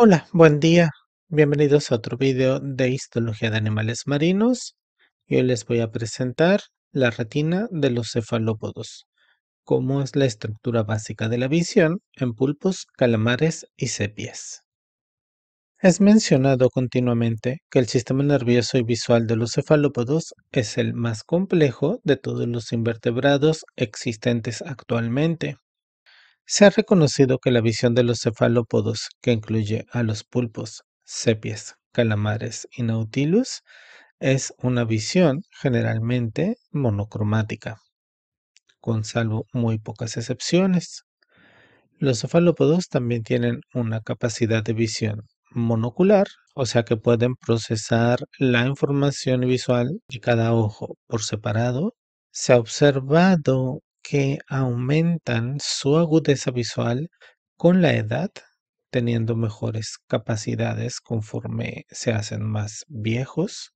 Hola, buen día. Bienvenidos a otro video de histología de animales marinos. hoy les voy a presentar la retina de los cefalópodos, cómo es la estructura básica de la visión en pulpos, calamares y sepias. Es mencionado continuamente que el sistema nervioso y visual de los cefalópodos es el más complejo de todos los invertebrados existentes actualmente se ha reconocido que la visión de los cefalópodos, que incluye a los pulpos, sepias, calamares y nautilus, es una visión generalmente monocromática, con salvo muy pocas excepciones. Los cefalópodos también tienen una capacidad de visión monocular, o sea que pueden procesar la información visual de cada ojo por separado. Se ha observado que aumentan su agudeza visual con la edad, teniendo mejores capacidades conforme se hacen más viejos.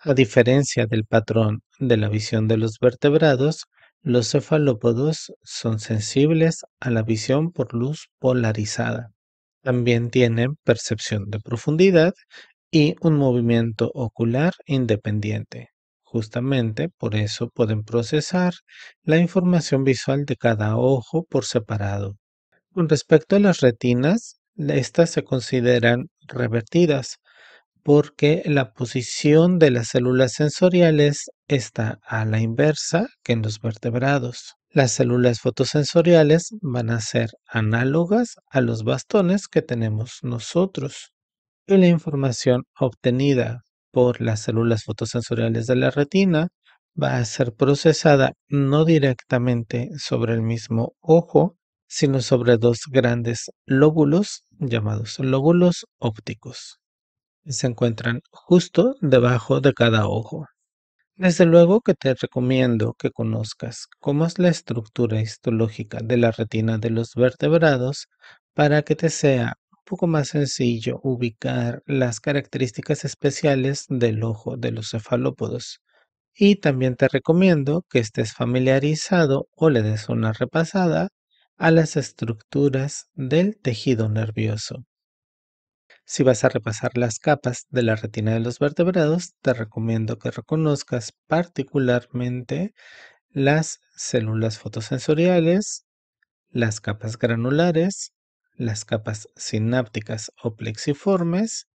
A diferencia del patrón de la visión de los vertebrados, los cefalópodos son sensibles a la visión por luz polarizada. También tienen percepción de profundidad y un movimiento ocular independiente. Justamente por eso pueden procesar la información visual de cada ojo por separado. Con respecto a las retinas, estas se consideran revertidas porque la posición de las células sensoriales está a la inversa que en los vertebrados. Las células fotosensoriales van a ser análogas a los bastones que tenemos nosotros. Y la información obtenida por las células fotosensoriales de la retina va a ser procesada no directamente sobre el mismo ojo, sino sobre dos grandes lóbulos llamados lóbulos ópticos. Se encuentran justo debajo de cada ojo. Desde luego que te recomiendo que conozcas cómo es la estructura histológica de la retina de los vertebrados para que te sea poco más sencillo ubicar las características especiales del ojo de los cefalópodos. Y también te recomiendo que estés familiarizado o le des una repasada a las estructuras del tejido nervioso. Si vas a repasar las capas de la retina de los vertebrados, te recomiendo que reconozcas particularmente las células fotosensoriales, las capas granulares, las capas sinápticas o plexiformes,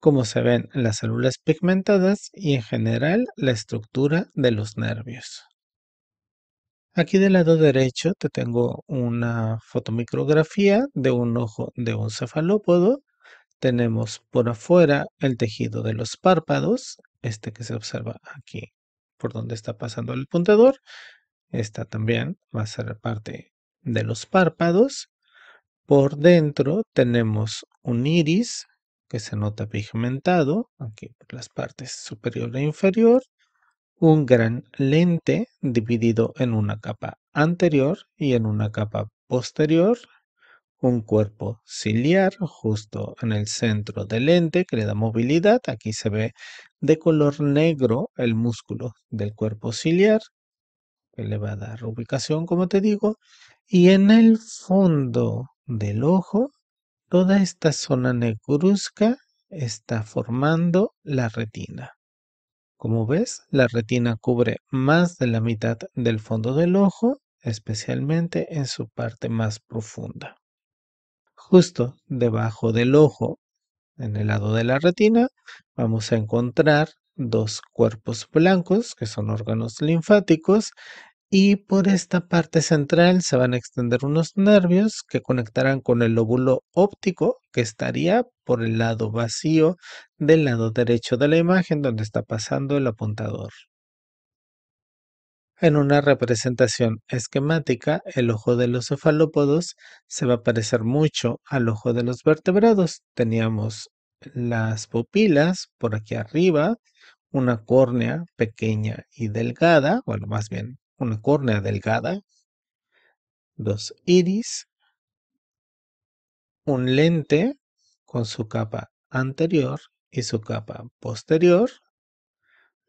cómo se ven las células pigmentadas y en general la estructura de los nervios. Aquí del lado derecho te tengo una fotomicrografía de un ojo de un cefalópodo. Tenemos por afuera el tejido de los párpados, este que se observa aquí por donde está pasando el puntador. Esta también va a ser parte de los párpados. Por dentro tenemos un iris que se nota pigmentado, aquí por las partes superior e inferior, un gran lente dividido en una capa anterior y en una capa posterior, un cuerpo ciliar justo en el centro del lente que le da movilidad. Aquí se ve de color negro el músculo del cuerpo ciliar que le va a dar ubicación, como te digo. Y en el fondo del ojo, toda esta zona negruzca está formando la retina. Como ves, la retina cubre más de la mitad del fondo del ojo, especialmente en su parte más profunda. Justo debajo del ojo, en el lado de la retina, vamos a encontrar dos cuerpos blancos, que son órganos linfáticos, y por esta parte central se van a extender unos nervios que conectarán con el lóbulo óptico que estaría por el lado vacío del lado derecho de la imagen donde está pasando el apuntador. En una representación esquemática, el ojo de los cefalópodos se va a parecer mucho al ojo de los vertebrados. Teníamos las pupilas por aquí arriba, una córnea pequeña y delgada, bueno, más bien una córnea delgada, dos iris, un lente con su capa anterior y su capa posterior,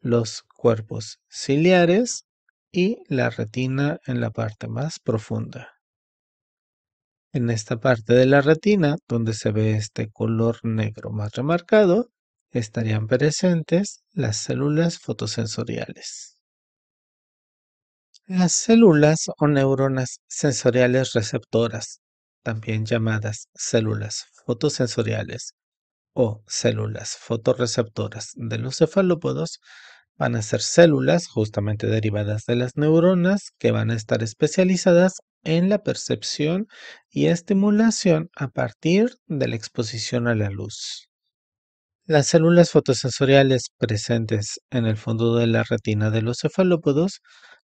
los cuerpos ciliares y la retina en la parte más profunda. En esta parte de la retina, donde se ve este color negro más remarcado, estarían presentes las células fotosensoriales. Las células o neuronas sensoriales receptoras, también llamadas células fotosensoriales o células fotorreceptoras de los cefalópodos, van a ser células justamente derivadas de las neuronas que van a estar especializadas en la percepción y estimulación a partir de la exposición a la luz. Las células fotosensoriales presentes en el fondo de la retina de los cefalópodos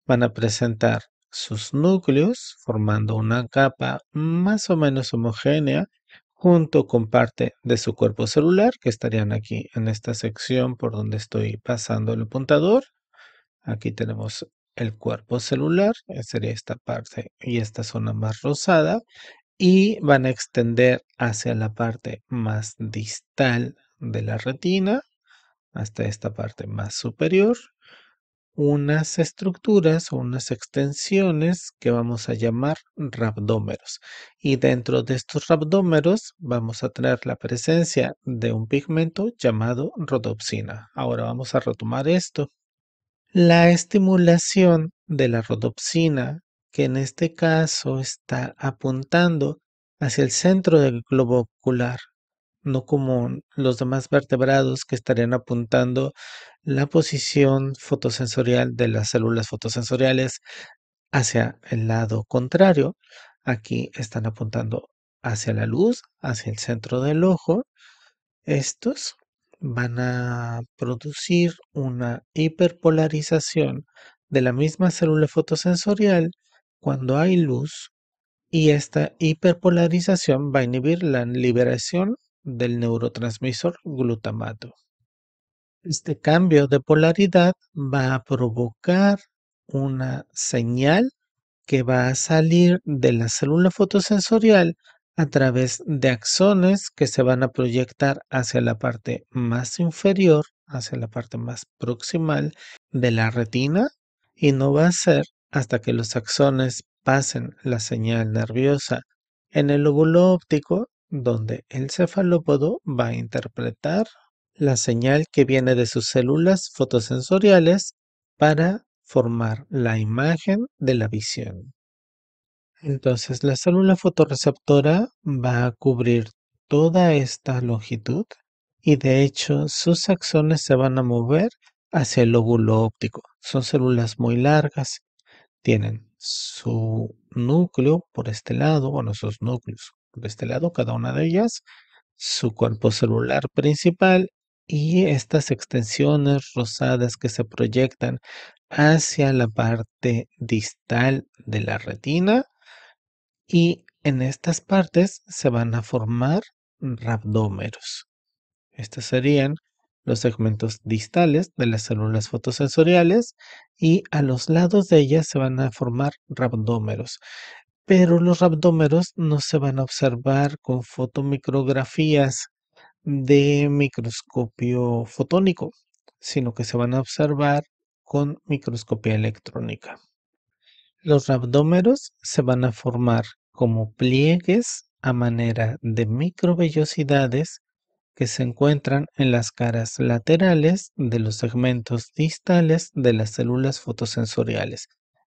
van a presentar sus núcleos formando una capa más o menos homogénea junto con parte de su cuerpo celular que estarían aquí en esta sección por donde estoy pasando el apuntador. Aquí tenemos el cuerpo celular, eh, sería esta parte y esta zona más rosada y van a extender hacia la parte más distal de la retina hasta esta parte más superior unas estructuras o unas extensiones que vamos a llamar rabdómeros. Y dentro de estos rabdómeros vamos a tener la presencia de un pigmento llamado rodopsina. Ahora vamos a retomar esto. La estimulación de la rodopsina, que en este caso está apuntando hacia el centro del globo ocular, no como los demás vertebrados que estarían apuntando la posición fotosensorial de las células fotosensoriales hacia el lado contrario. Aquí están apuntando hacia la luz, hacia el centro del ojo. Estos van a producir una hiperpolarización de la misma célula fotosensorial cuando hay luz y esta hiperpolarización va a inhibir la liberación del neurotransmisor glutamato. Este cambio de polaridad va a provocar una señal que va a salir de la célula fotosensorial a través de axones que se van a proyectar hacia la parte más inferior, hacia la parte más proximal de la retina y no va a ser hasta que los axones pasen la señal nerviosa en el lóbulo óptico donde el cefalópodo va a interpretar la señal que viene de sus células fotosensoriales para formar la imagen de la visión. Entonces la célula fotorreceptora va a cubrir toda esta longitud y de hecho sus axones se van a mover hacia el lóbulo óptico. Son células muy largas, tienen su núcleo por este lado, bueno, sus núcleos por este lado, cada una de ellas, su cuerpo celular principal y estas extensiones rosadas que se proyectan hacia la parte distal de la retina y en estas partes se van a formar rabdómeros. Estos serían los segmentos distales de las células fotosensoriales y a los lados de ellas se van a formar rabdómeros. Pero los rabdómeros no se van a observar con fotomicrografías de microscopio fotónico, sino que se van a observar con microscopía electrónica. Los rabdómeros se van a formar como pliegues a manera de microvellosidades que se encuentran en las caras laterales de los segmentos distales de las células fotosensoriales,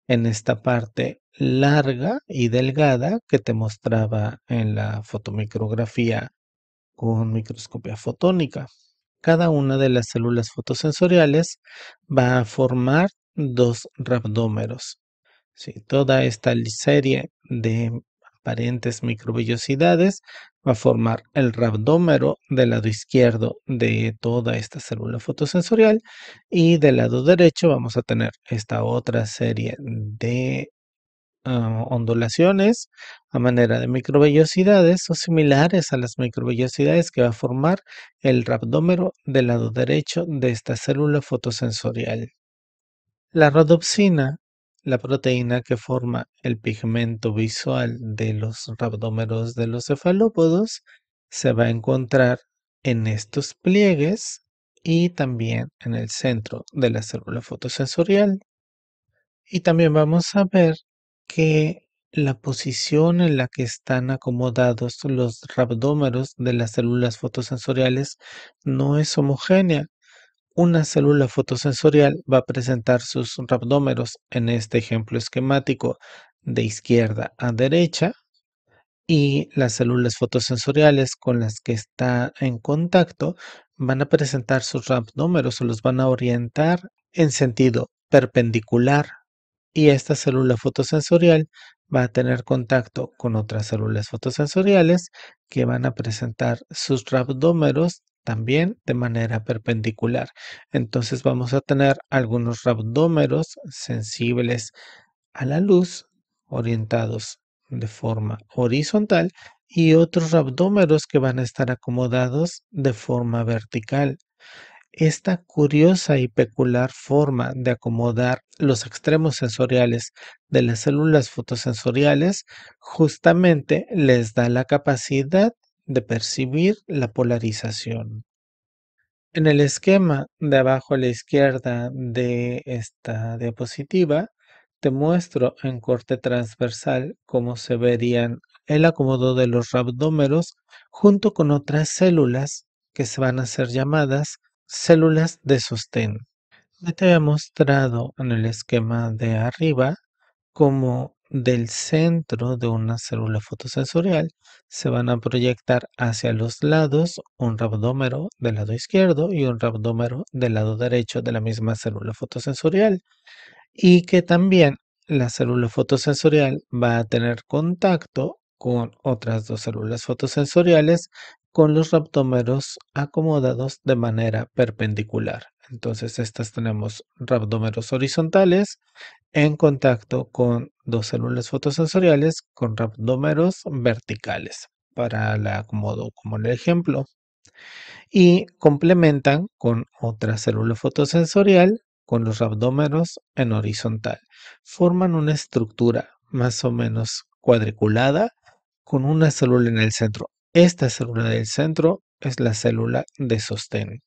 en esta parte larga y delgada que te mostraba en la fotomicrografía con microscopía fotónica. Cada una de las células fotosensoriales va a formar dos rabdómeros. toda esta serie de aparentes microvellosidades va a formar el rabdómero del lado izquierdo de toda esta célula fotosensorial y del lado derecho vamos a tener esta otra serie de ondulaciones a manera de microvellosidades o similares a las microvellosidades que va a formar el rabdómero del lado derecho de esta célula fotosensorial. La rodopsina, la proteína que forma el pigmento visual de los rabdómeros de los cefalópodos, se va a encontrar en estos pliegues y también en el centro de la célula fotosensorial. Y también vamos a ver que la posición en la que están acomodados los rabdómeros de las células fotosensoriales no es homogénea. Una célula fotosensorial va a presentar sus rabdómeros en este ejemplo esquemático de izquierda a derecha y las células fotosensoriales con las que está en contacto van a presentar sus rabdómeros o los van a orientar en sentido perpendicular y esta célula fotosensorial va a tener contacto con otras células fotosensoriales que van a presentar sus rabdómeros también de manera perpendicular. Entonces vamos a tener algunos rabdómeros sensibles a la luz orientados de forma horizontal y otros rabdómeros que van a estar acomodados de forma vertical. Esta curiosa y peculiar forma de acomodar los extremos sensoriales de las células fotosensoriales justamente les da la capacidad de percibir la polarización. En el esquema de abajo a la izquierda de esta diapositiva, te muestro en corte transversal cómo se verían el acomodo de los rabdómeros junto con otras células que se van a ser llamadas Células de sostén. Ya te había mostrado en el esquema de arriba cómo del centro de una célula fotosensorial se van a proyectar hacia los lados un rabdómero del lado izquierdo y un rabdómero del lado derecho de la misma célula fotosensorial y que también la célula fotosensorial va a tener contacto con otras dos células fotosensoriales con los rabdómeros acomodados de manera perpendicular. Entonces, estas tenemos rabdómeros horizontales en contacto con dos células fotosensoriales con rabdómeros verticales para la acomodo como el ejemplo y complementan con otra célula fotosensorial con los rabdómeros en horizontal. Forman una estructura más o menos cuadriculada con una célula en el centro. Esta célula del centro es la célula de sostén.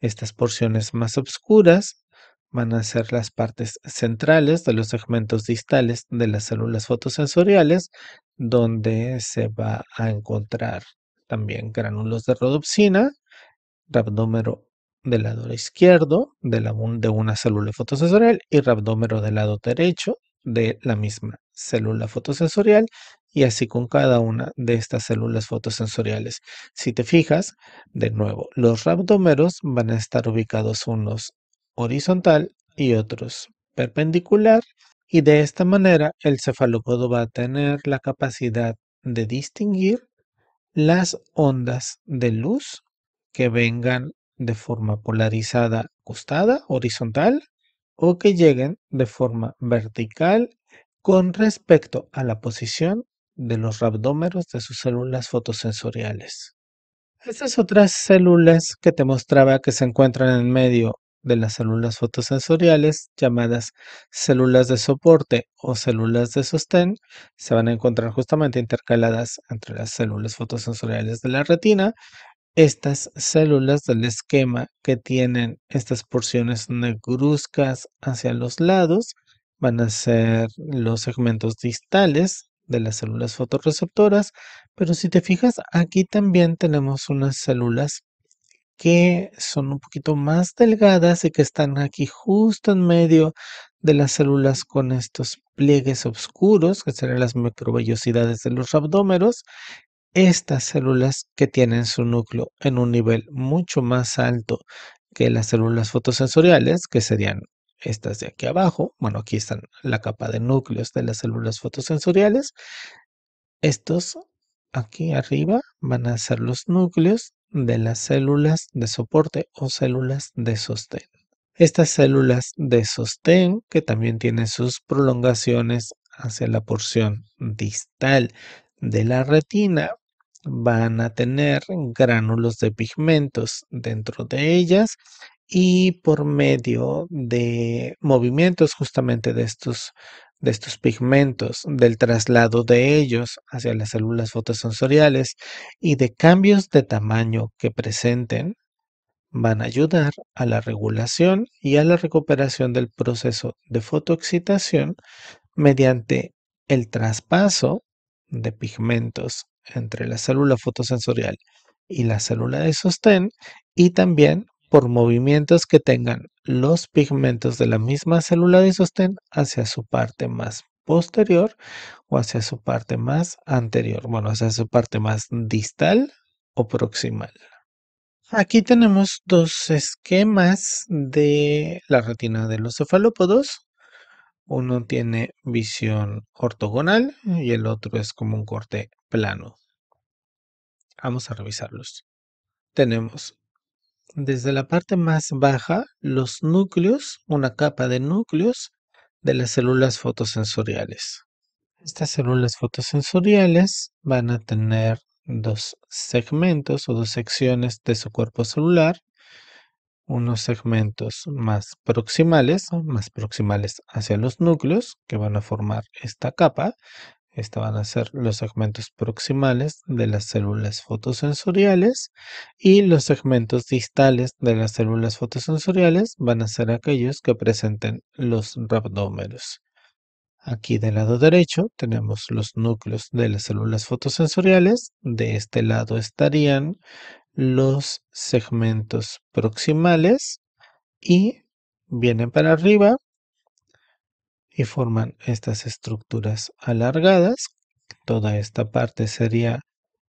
Estas porciones más oscuras van a ser las partes centrales de los segmentos distales de las células fotosensoriales, donde se va a encontrar también gránulos de rodopsina, rabdómero del lado izquierdo de, de una célula fotosensorial y rabdómero del lado derecho de la misma célula fotosensorial y así con cada una de estas células fotosensoriales. Si te fijas, de nuevo, los rabdomeros van a estar ubicados unos horizontal y otros perpendicular y de esta manera el cefalópodo va a tener la capacidad de distinguir las ondas de luz que vengan de forma polarizada costada, horizontal, o que lleguen de forma vertical con respecto a la posición de los rabdómeros de sus células fotosensoriales. Estas otras células que te mostraba que se encuentran en medio de las células fotosensoriales, llamadas células de soporte o células de sostén, se van a encontrar justamente intercaladas entre las células fotosensoriales de la retina. Estas células del esquema que tienen estas porciones negruzcas hacia los lados van a ser los segmentos distales de las células fotorreceptoras, pero si te fijas, aquí también tenemos unas células que son un poquito más delgadas y que están aquí justo en medio de las células con estos pliegues oscuros, que serían las microvellosidades de los abdómeros, estas células que tienen su núcleo en un nivel mucho más alto que las células fotosensoriales, que serían estas de aquí abajo, bueno, aquí están la capa de núcleos de las células fotosensoriales, estos aquí arriba van a ser los núcleos de las células de soporte o células de sostén. Estas células de sostén, que también tienen sus prolongaciones hacia la porción distal de la retina, van a tener gránulos de pigmentos dentro de ellas y por medio de movimientos justamente de estos, de estos pigmentos, del traslado de ellos hacia las células fotosensoriales y de cambios de tamaño que presenten, van a ayudar a la regulación y a la recuperación del proceso de fotoexcitación mediante el traspaso de pigmentos entre la célula fotosensorial y la célula de sostén y también por movimientos que tengan los pigmentos de la misma célula de sostén hacia su parte más posterior o hacia su parte más anterior, bueno, hacia su parte más distal o proximal. Aquí tenemos dos esquemas de la retina de los cefalópodos. Uno tiene visión ortogonal y el otro es como un corte plano. Vamos a revisarlos. Tenemos desde la parte más baja los núcleos, una capa de núcleos de las células fotosensoriales. Estas células fotosensoriales van a tener dos segmentos o dos secciones de su cuerpo celular, unos segmentos más proximales, más proximales hacia los núcleos que van a formar esta capa, estos van a ser los segmentos proximales de las células fotosensoriales y los segmentos distales de las células fotosensoriales van a ser aquellos que presenten los rabdómeros. Aquí del lado derecho tenemos los núcleos de las células fotosensoriales. De este lado estarían los segmentos proximales y vienen para arriba y forman estas estructuras alargadas. Toda esta parte sería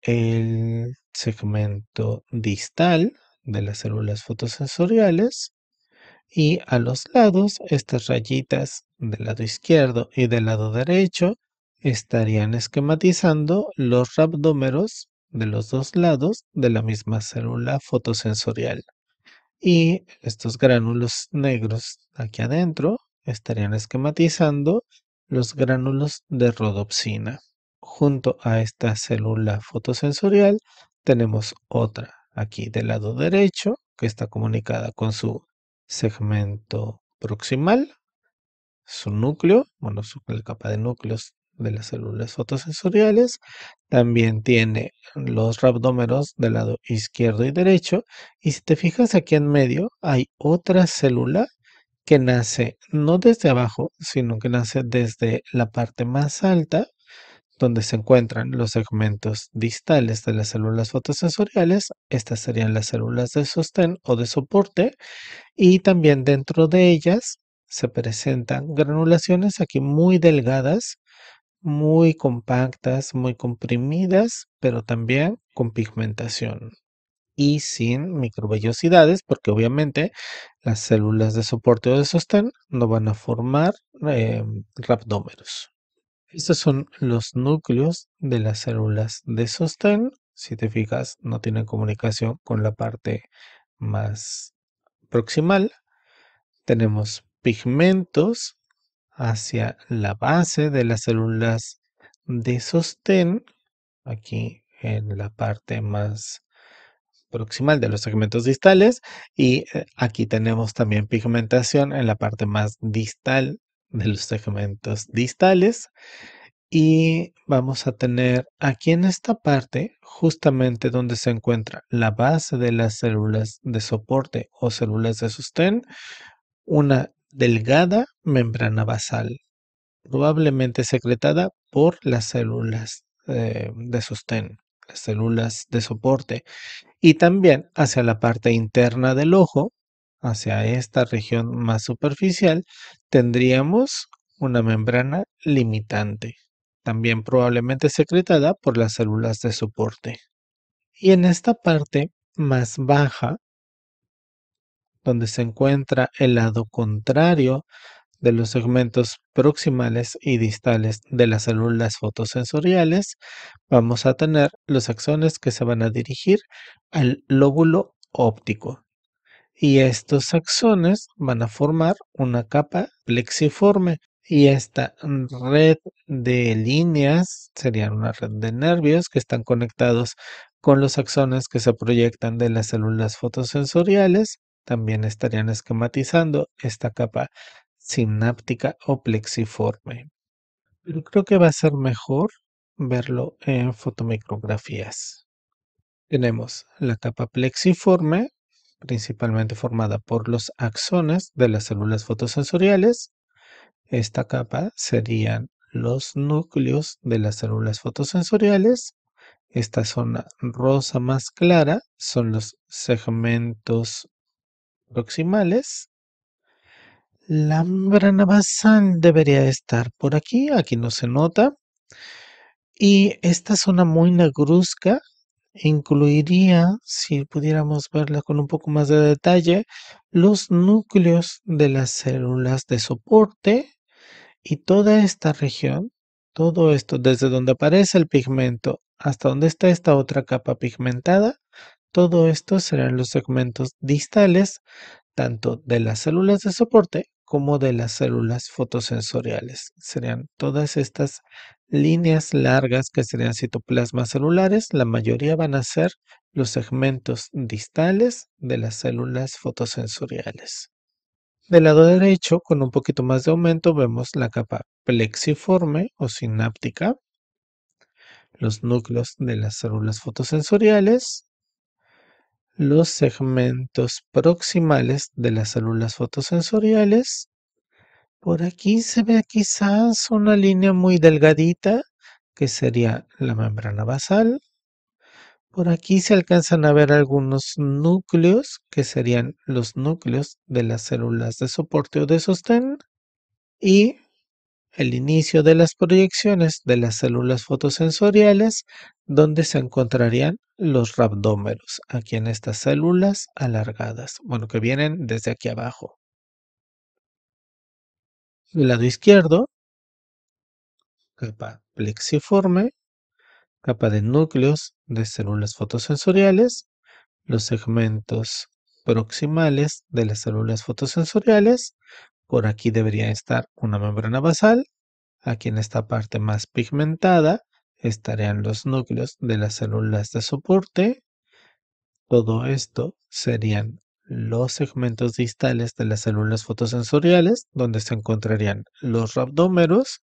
el segmento distal de las células fotosensoriales y a los lados estas rayitas del lado izquierdo y del lado derecho estarían esquematizando los rabdómeros de los dos lados de la misma célula fotosensorial. Y estos gránulos negros aquí adentro estarían esquematizando los gránulos de rodopsina. Junto a esta célula fotosensorial tenemos otra aquí del lado derecho que está comunicada con su segmento proximal, su núcleo, bueno, su capa de núcleos de las células fotosensoriales. También tiene los rabdómeros del lado izquierdo y derecho. Y si te fijas aquí en medio, hay otra célula que nace no desde abajo, sino que nace desde la parte más alta, donde se encuentran los segmentos distales de las células fotosensoriales, estas serían las células de sostén o de soporte, y también dentro de ellas se presentan granulaciones aquí muy delgadas, muy compactas, muy comprimidas, pero también con pigmentación y sin microvellosidades, porque obviamente las células de soporte o de sostén no van a formar eh, Estos son los núcleos de las células de sostén. Si te fijas, no tienen comunicación con la parte más proximal. Tenemos pigmentos hacia la base de las células de sostén, aquí en la parte más proximal de los segmentos distales y eh, aquí tenemos también pigmentación en la parte más distal de los segmentos distales y vamos a tener aquí en esta parte justamente donde se encuentra la base de las células de soporte o células de sostén una delgada membrana basal probablemente secretada por las células eh, de sostén las células de soporte, y también hacia la parte interna del ojo, hacia esta región más superficial, tendríamos una membrana limitante, también probablemente secretada por las células de soporte. Y en esta parte más baja, donde se encuentra el lado contrario de los segmentos proximales y distales de las células fotosensoriales, vamos a tener los axones que se van a dirigir al lóbulo óptico. Y estos axones van a formar una capa plexiforme y esta red de líneas serían una red de nervios que están conectados con los axones que se proyectan de las células fotosensoriales. También estarían esquematizando esta capa sináptica o plexiforme. Pero creo que va a ser mejor verlo en fotomicrografías. Tenemos la capa plexiforme, principalmente formada por los axones de las células fotosensoriales. Esta capa serían los núcleos de las células fotosensoriales. Esta zona rosa más clara son los segmentos proximales la membrana basal debería estar por aquí, aquí no se nota. Y esta zona muy negruzca incluiría, si pudiéramos verla con un poco más de detalle, los núcleos de las células de soporte y toda esta región, todo esto, desde donde aparece el pigmento hasta donde está esta otra capa pigmentada, todo esto serán los segmentos distales tanto de las células de soporte como de las células fotosensoriales. Serían todas estas líneas largas que serían citoplasmas celulares, la mayoría van a ser los segmentos distales de las células fotosensoriales. Del lado derecho, con un poquito más de aumento, vemos la capa plexiforme o sináptica, los núcleos de las células fotosensoriales, los segmentos proximales de las células fotosensoriales. Por aquí se ve quizás una línea muy delgadita, que sería la membrana basal. Por aquí se alcanzan a ver algunos núcleos, que serían los núcleos de las células de soporte o de sostén. Y el inicio de las proyecciones de las células fotosensoriales donde se encontrarían los rabdómeros, aquí en estas células alargadas, bueno, que vienen desde aquí abajo. El lado izquierdo, capa plexiforme, capa de núcleos de células fotosensoriales, los segmentos proximales de las células fotosensoriales por aquí debería estar una membrana basal. Aquí en esta parte más pigmentada estarían los núcleos de las células de soporte. Todo esto serían los segmentos distales de las células fotosensoriales, donde se encontrarían los rabdómeros,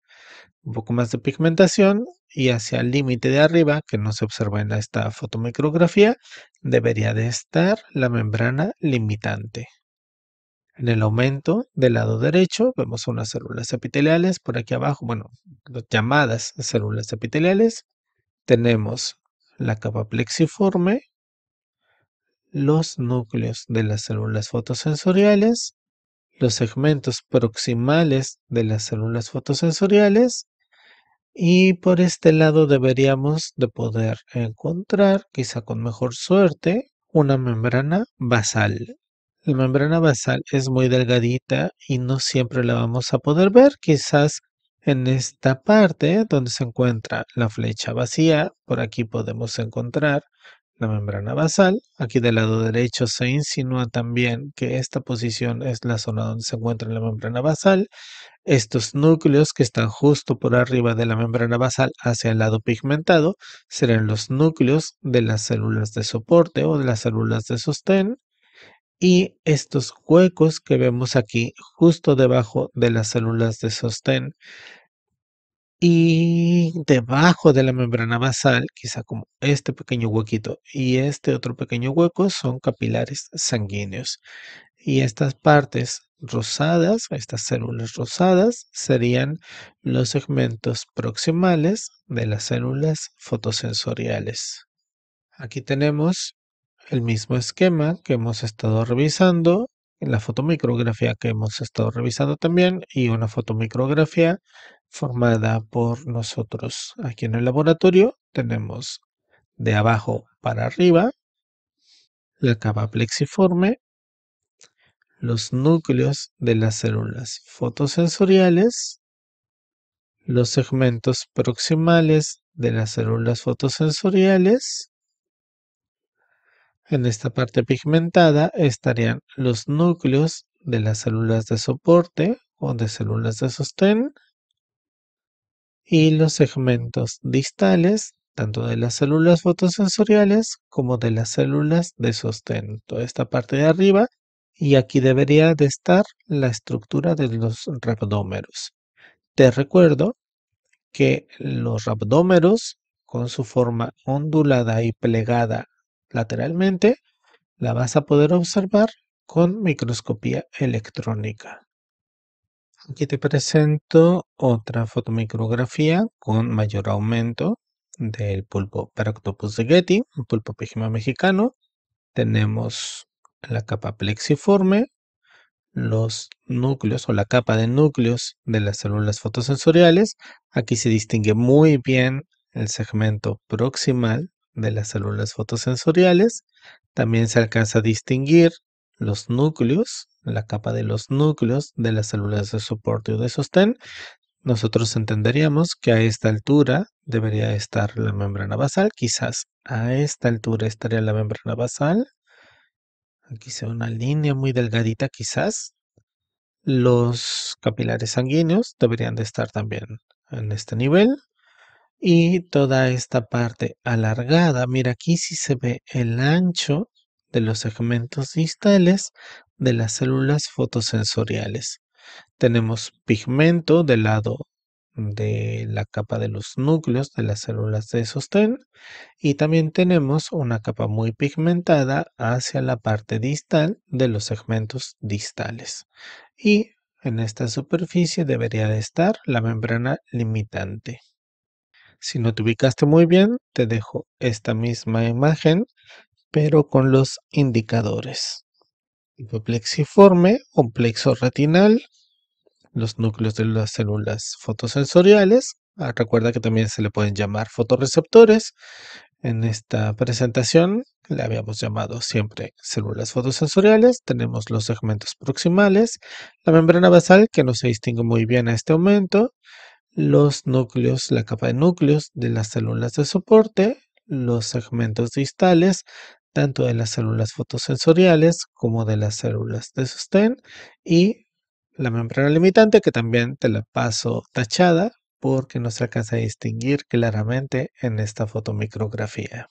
un poco más de pigmentación y hacia el límite de arriba, que no se observa en esta fotomicrografía, debería de estar la membrana limitante. En el aumento del lado derecho vemos unas células epiteliales. Por aquí abajo, bueno, llamadas células epiteliales. Tenemos la capa plexiforme, los núcleos de las células fotosensoriales, los segmentos proximales de las células fotosensoriales y por este lado deberíamos de poder encontrar, quizá con mejor suerte, una membrana basal. La membrana basal es muy delgadita y no siempre la vamos a poder ver. Quizás en esta parte donde se encuentra la flecha vacía, por aquí podemos encontrar la membrana basal. Aquí del lado derecho se insinúa también que esta posición es la zona donde se encuentra la membrana basal. Estos núcleos que están justo por arriba de la membrana basal hacia el lado pigmentado serán los núcleos de las células de soporte o de las células de sostén y estos huecos que vemos aquí justo debajo de las células de sostén y debajo de la membrana basal, quizá como este pequeño huequito y este otro pequeño hueco son capilares sanguíneos. Y estas partes rosadas, estas células rosadas, serían los segmentos proximales de las células fotosensoriales. Aquí tenemos el mismo esquema que hemos estado revisando, la fotomicrografía que hemos estado revisando también y una fotomicrografía formada por nosotros. Aquí en el laboratorio tenemos de abajo para arriba la capa plexiforme, los núcleos de las células fotosensoriales, los segmentos proximales de las células fotosensoriales, en esta parte pigmentada estarían los núcleos de las células de soporte o de células de sostén y los segmentos distales tanto de las células fotosensoriales como de las células de sostén. Toda esta parte de arriba y aquí debería de estar la estructura de los rabdómeros. Te recuerdo que los rabdómeros con su forma ondulada y plegada lateralmente, la vas a poder observar con microscopía electrónica. Aquí te presento otra fotomicrografía con mayor aumento del pulpo Paractopus de Getty, un pulpo pigma mexicano. Tenemos la capa plexiforme, los núcleos o la capa de núcleos de las células fotosensoriales. Aquí se distingue muy bien el segmento proximal de las células fotosensoriales. También se alcanza a distinguir los núcleos, la capa de los núcleos de las células de soporte o de sostén. Nosotros entenderíamos que a esta altura debería estar la membrana basal, quizás a esta altura estaría la membrana basal. Aquí se una línea muy delgadita quizás. Los capilares sanguíneos deberían de estar también en este nivel y toda esta parte alargada. Mira, aquí si se ve el ancho de los segmentos distales de las células fotosensoriales. Tenemos pigmento del lado de la capa de los núcleos de las células de sostén y también tenemos una capa muy pigmentada hacia la parte distal de los segmentos distales. Y en esta superficie debería de estar la membrana limitante. Si no te ubicaste muy bien, te dejo esta misma imagen, pero con los indicadores. Hipoplexiforme, plexo retinal, los núcleos de las células fotosensoriales. Ah, recuerda que también se le pueden llamar fotorreceptores. En esta presentación le habíamos llamado siempre células fotosensoriales. Tenemos los segmentos proximales, la membrana basal que no se distingue muy bien a este momento, los núcleos, la capa de núcleos de las células de soporte, los segmentos distales, tanto de las células fotosensoriales como de las células de sostén y la membrana limitante que también te la paso tachada porque no se alcanza a distinguir claramente en esta fotomicrografía.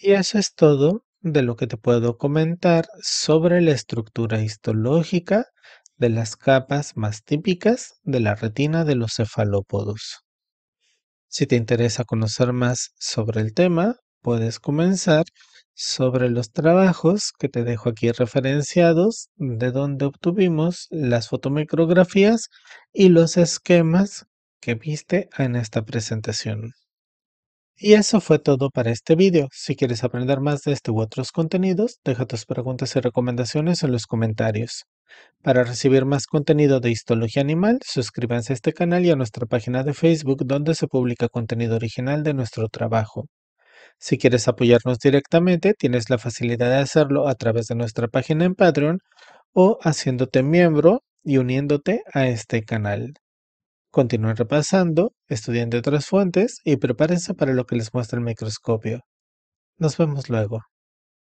Y eso es todo de lo que te puedo comentar sobre la estructura histológica de las capas más típicas de la retina de los cefalópodos. Si te interesa conocer más sobre el tema, puedes comenzar sobre los trabajos que te dejo aquí referenciados, de donde obtuvimos las fotomicrografías y los esquemas que viste en esta presentación. Y eso fue todo para este video. Si quieres aprender más de este u otros contenidos, deja tus preguntas y recomendaciones en los comentarios. Para recibir más contenido de histología animal, suscríbanse a este canal y a nuestra página de Facebook donde se publica contenido original de nuestro trabajo. Si quieres apoyarnos directamente, tienes la facilidad de hacerlo a través de nuestra página en Patreon o haciéndote miembro y uniéndote a este canal. Continúen repasando, estudiando otras fuentes y prepárense para lo que les muestra el microscopio. Nos vemos luego.